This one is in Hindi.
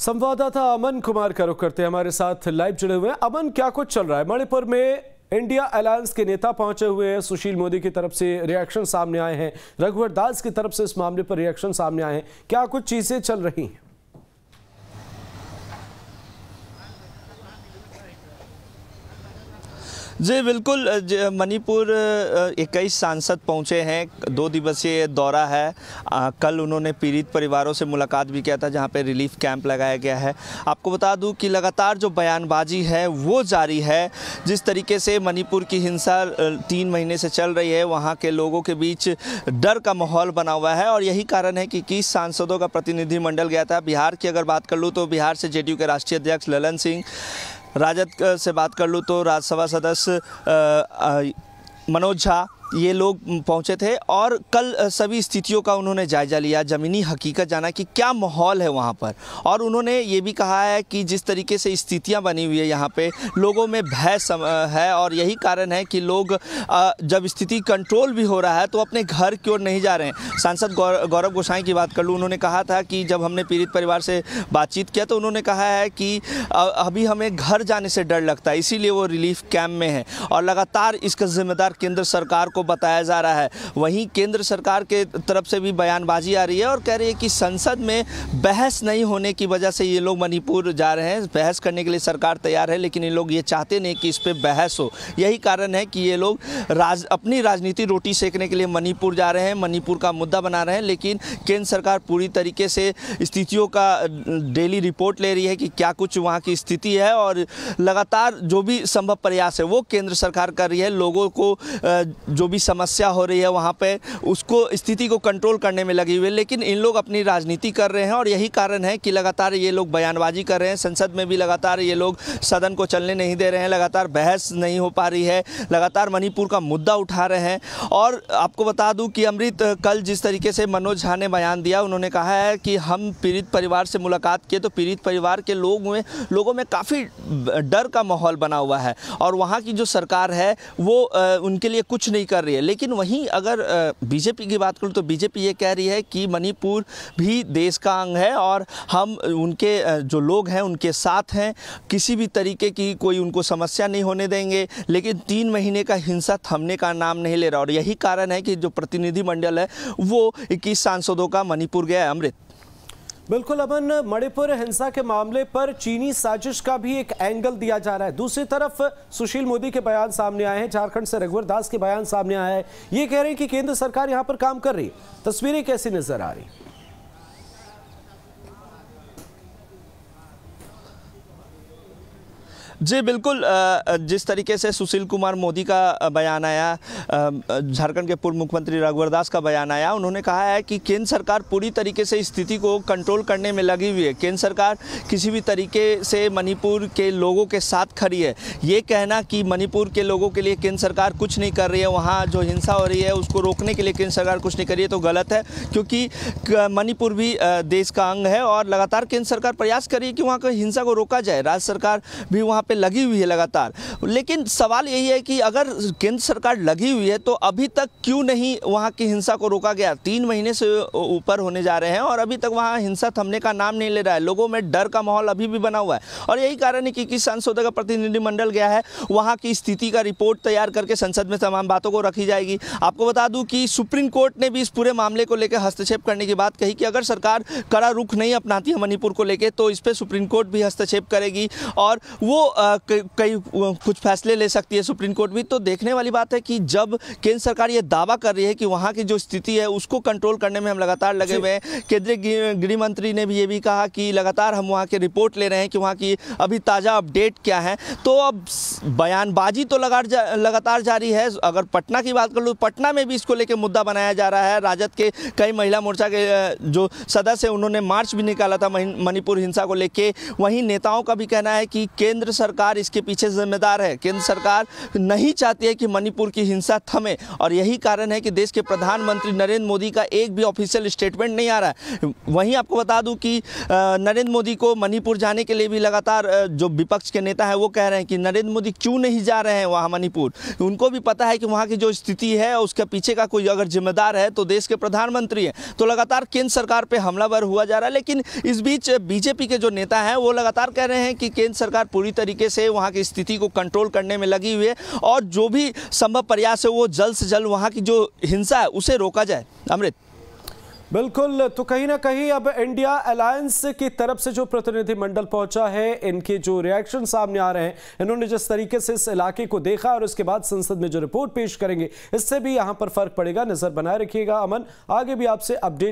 संवाददाता अमन कुमार का रुख करते हैं हमारे साथ लाइव जुड़े हुए हैं अमन क्या कुछ चल रहा है मणिपुर में इंडिया अलायंस के नेता पहुंचे हुए हैं सुशील मोदी की तरफ से रिएक्शन सामने आए हैं रघुवर दास की तरफ से इस मामले पर रिएक्शन सामने आए हैं क्या कुछ चीजें चल रही हैं जी बिल्कुल मणिपुर 21 सांसद पहुंचे हैं दो दिवसीय दौरा है आ, कल उन्होंने पीड़ित परिवारों से मुलाकात भी किया था जहां पे रिलीफ कैंप लगाया गया है आपको बता दूं कि लगातार जो बयानबाजी है वो जारी है जिस तरीके से मणिपुर की हिंसा तीन महीने से चल रही है वहां के लोगों के बीच डर का माहौल बना हुआ है और यही कारण है कि इक्कीस सांसदों का प्रतिनिधिमंडल गया था बिहार की अगर बात कर लूँ तो बिहार से जे के राष्ट्रीय अध्यक्ष ललन सिंह राजद से बात कर लूँ तो राज्यसभा सदस्य मनोज झा ये लोग पहुंचे थे और कल सभी स्थितियों का उन्होंने जायजा लिया ज़मीनी हकीकत जाना कि क्या माहौल है वहाँ पर और उन्होंने ये भी कहा है कि जिस तरीके से स्थितियाँ बनी हुई है यहाँ पे लोगों में भय है और यही कारण है कि लोग जब स्थिति कंट्रोल भी हो रहा है तो अपने घर की ओर नहीं जा रहे हैं सांसद गौरव गोसाई की बात कर लूँ उन्होंने कहा था कि जब हमने पीड़ित परिवार से बातचीत किया तो उन्होंने कहा है कि अभी हमें घर जाने से डर लगता है इसीलिए वो रिलीफ कैम्प में है और लगातार इसका जिम्मेदार केंद्र सरकार को को बताया जा रहा है वहीं केंद्र सरकार के तरफ से भी बयानबाजी आ रही है और कह रही है कि संसद में बहस नहीं होने की वजह से ये लोग मणिपुर जा रहे हैं बहस करने के लिए सरकार तैयार है लेकिन ये लोग ये चाहते नहीं कि इस पर बहस हो यही कारण है कि ये लोग राज अपनी राजनीति रोटी सेकने के लिए मणिपुर जा रहे हैं मणिपुर का मुद्दा बना रहे हैं लेकिन केंद्र सरकार पूरी तरीके से स्थितियों का डेली रिपोर्ट ले रही है कि क्या कुछ वहाँ की स्थिति है और लगातार जो भी संभव प्रयास है वो केंद्र सरकार कर रही है लोगों को जो भी समस्या हो रही है वहाँ पे उसको स्थिति को कंट्रोल करने में लगी हुई है लेकिन इन लोग अपनी राजनीति कर रहे हैं और यही कारण है कि लगातार ये लोग बयानबाजी कर रहे हैं संसद में भी लगातार ये लोग सदन को चलने नहीं दे रहे हैं लगातार बहस नहीं हो पा रही है लगातार मणिपुर का मुद्दा उठा रहे हैं और आपको बता दूँ कि अमृत कल जिस तरीके से मनोज झा ने बयान दिया उन्होंने कहा है कि हम पीड़ित परिवार से मुलाकात किए तो पीड़ित परिवार के लोग में लोगों में काफ़ी डर का माहौल बना हुआ है और वहाँ की जो सरकार है वो उनके लिए कुछ नहीं कर कर रही है लेकिन वहीं अगर बीजेपी की बात करूँ तो बीजेपी ये कह रही है कि मणिपुर भी देश का अंग है और हम उनके जो लोग हैं उनके साथ हैं किसी भी तरीके की कोई उनको समस्या नहीं होने देंगे लेकिन तीन महीने का हिंसा थमने का नाम नहीं ले रहा और यही कारण है कि जो प्रतिनिधिमंडल है वो इक्कीस सांसदों का मणिपुर गया अमृत बिल्कुल अमन मणिपुर हिंसा के मामले पर चीनी साजिश का भी एक एंगल दिया जा रहा है दूसरी तरफ सुशील मोदी के बयान सामने आए हैं झारखंड से रघुवर दास के बयान सामने आया है ये कह रहे हैं कि केंद्र सरकार यहाँ पर काम कर रही तस्वीरें कैसी नजर आ रही जी बिल्कुल जिस तरीके से सुशील कुमार मोदी का बयान आया झारखंड के पूर्व मुख्यमंत्री रघुवर दास का बयान आया उन्होंने कहा है कि केंद्र सरकार पूरी तरीके से स्थिति को कंट्रोल करने में लगी हुई है केंद्र सरकार किसी भी तरीके से मणिपुर के लोगों के साथ खड़ी है ये कहना कि मणिपुर के लोगों के लिए केंद्र सरकार कुछ नहीं कर रही है वहाँ जो हिंसा हो रही है उसको रोकने के लिए केंद्र सरकार कुछ नहीं कर रही है तो गलत है क्योंकि मणिपुर भी देश का अंग है और लगातार केंद्र सरकार प्रयास कर रही है कि वहाँ हिंसा को रोका जाए राज्य सरकार भी वहाँ पे लगी हुई है लगातार लेकिन सवाल यही है कि अगर केंद्र सरकार लगी हुई है तो अभी तक क्यों नहीं वहाँ की हिंसा को रोका गया तीन महीने से ऊपर होने जा रहे हैं और अभी तक वहाँ हिंसा थमने का नाम नहीं ले रहा है लोगों में डर का माहौल अभी भी बना हुआ है और यही कारण है कि किस सांसदों का प्रतिनिधिमंडल गया है वहाँ की स्थिति का रिपोर्ट तैयार करके संसद में तमाम बातों को रखी जाएगी आपको बता दूँ कि सुप्रीम कोर्ट ने भी इस पूरे मामले को लेकर हस्तक्षेप करने की बात कही कि अगर सरकार कड़ा रुख नहीं अपनाती है मणिपुर को लेकर तो इस पर सुप्रीम कोर्ट भी हस्तक्षेप करेगी और वो कई कुछ फैसले ले सकती है सुप्रीम कोर्ट भी तो देखने वाली बात है कि जब केंद्र सरकार ये दावा कर रही है कि वहाँ की जो स्थिति है उसको कंट्रोल करने में हम लगातार लगे हुए हैं केंद्रीय गृह मंत्री ने भी ये भी कहा कि लगातार हम वहाँ के रिपोर्ट ले रहे हैं कि वहाँ की अभी ताज़ा अपडेट क्या है तो अब बयानबाजी तो लगा जा, लगातार जारी है अगर पटना की बात कर लूँ पटना में भी इसको लेकर मुद्दा बनाया जा रहा है राजद के कई महिला मोर्चा के जो सदस्य उन्होंने मार्च भी निकाला था मणिपुर हिंसा को लेके वहीं नेताओं का भी कहना है कि केंद्र सरकार सरकार इसके पीछे जिम्मेदार है केंद्र सरकार नहीं चाहती है कि मणिपुर की हिंसा थमे और यही कारण है कि देश के प्रधानमंत्री नरेंद्र मोदी का एक भी ऑफिशियल स्टेटमेंट नहीं आ रहा है वहीं आपको बता दूं कि नरेंद्र मोदी को मणिपुर जाने के लिए भी लगातार जो विपक्ष के नेता हैं वो कह रहे हैं कि नरेंद्र मोदी क्यों नहीं जा रहे हैं वहाँ मणिपुर उनको भी पता है कि वहाँ की जो स्थिति है उसके पीछे का कोई अगर जिम्मेदार है तो देश के प्रधानमंत्री हैं तो लगातार केंद्र सरकार पर हमलावर हुआ जा रहा है लेकिन इस बीच बीजेपी के जो नेता हैं वो लगातार कह रहे हैं कि केंद्र सरकार पूरी तरीके तरीके से वहाँ की स्थिति को कंट्रोल करने में लगी हुई है और जो भी संभव प्रयास है वो जल्द से जल्द वहाँ की जो हिंसा है उसे रोका जाए अमृत बिल्कुल तो कहीं ना कहीं अब इंडिया अलायंस की तरफ से जो प्रतिनिधि मंडल पहुंचा है इनके जो रिएक्शन सामने आ रहे हैं इन्होंने जिस तरीके से इस इलाके को देखा और उसके बाद संसद में जो रिपोर्ट पेश करेंगे इससे भी यहां पर फर्क पड़ेगा नजर बनाए रखिएगा अमन आगे भी आपसे अपडेट